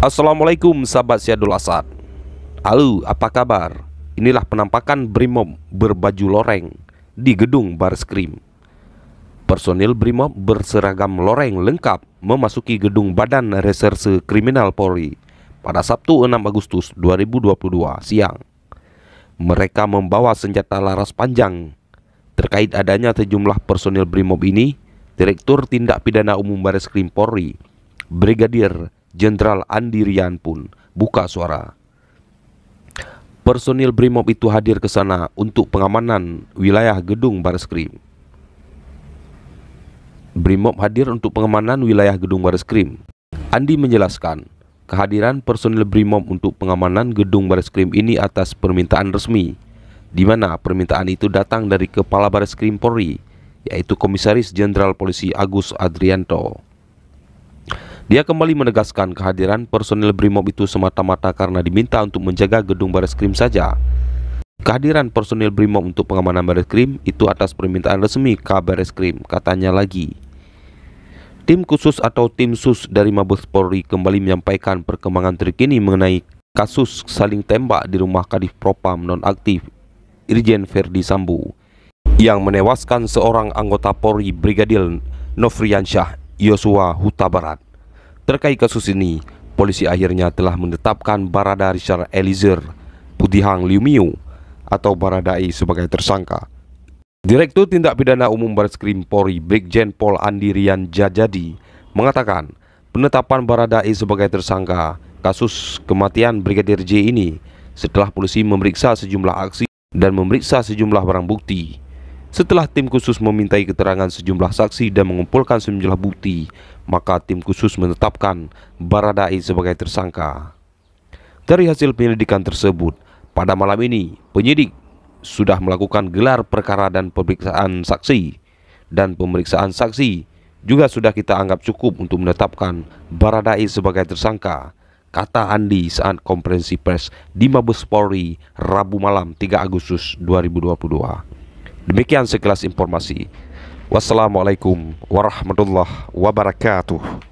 Assalamualaikum sahabat Syadul Asad Halo apa kabar Inilah penampakan Brimob berbaju loreng di gedung Barskrim Personil Brimob berseragam loreng lengkap memasuki gedung Badan Reserse Kriminal Polri pada Sabtu 6 Agustus 2022 siang Mereka membawa senjata laras panjang Terkait adanya sejumlah personil Brimob ini Direktur Tindak Pidana Umum Baris Krim Polri Brigadir Jenderal Andi Rian pun buka suara. Personil BRIMOB itu hadir ke sana untuk pengamanan wilayah gedung Bareskrim. BRIMOB hadir untuk pengamanan wilayah gedung Bareskrim. Andi menjelaskan, kehadiran personil BRIMOB untuk pengamanan gedung Bareskrim ini atas permintaan resmi, di mana permintaan itu datang dari Kepala Bareskrim Polri, yaitu Komisaris Jenderal Polisi Agus Adrianto. Dia kembali menegaskan kehadiran personil BRIMOB itu semata-mata karena diminta untuk menjaga gedung Baris Krim saja. Kehadiran personil BRIMOB untuk pengamanan Baris Krim itu atas permintaan resmi Kabaris Krim, katanya lagi. Tim khusus atau tim sus dari Mabes Polri kembali menyampaikan perkembangan terkini mengenai kasus saling tembak di rumah Kadif Propam nonaktif Irjen Verdi Sambo yang menewaskan seorang anggota Polri Brigadir Nofriansyah Yosua Huta Barat. Terkait kasus ini, polisi akhirnya telah menetapkan Barada Richard Eliezer Pudihang Liumiu atau Baradae sebagai tersangka. Direktur Tindak Pidana Umum Baris Krim Polri Brigjen Pol Andirian Jajadi mengatakan penetapan Baradae sebagai tersangka kasus kematian Brigadir J ini setelah polisi memeriksa sejumlah aksi dan memeriksa sejumlah barang bukti. Setelah tim khusus memintai keterangan sejumlah saksi dan mengumpulkan sejumlah bukti, maka tim khusus menetapkan Baradae sebagai tersangka. Dari hasil penyelidikan tersebut, pada malam ini penyidik sudah melakukan gelar perkara dan pemeriksaan saksi dan pemeriksaan saksi juga sudah kita anggap cukup untuk menetapkan Baradae sebagai tersangka kata Andi saat konferensi pers di Mabes Polri Rabu malam 3 Agustus 2022. Demikian sekilas informasi. Wassalamualaikum warahmatullahi wabarakatuh.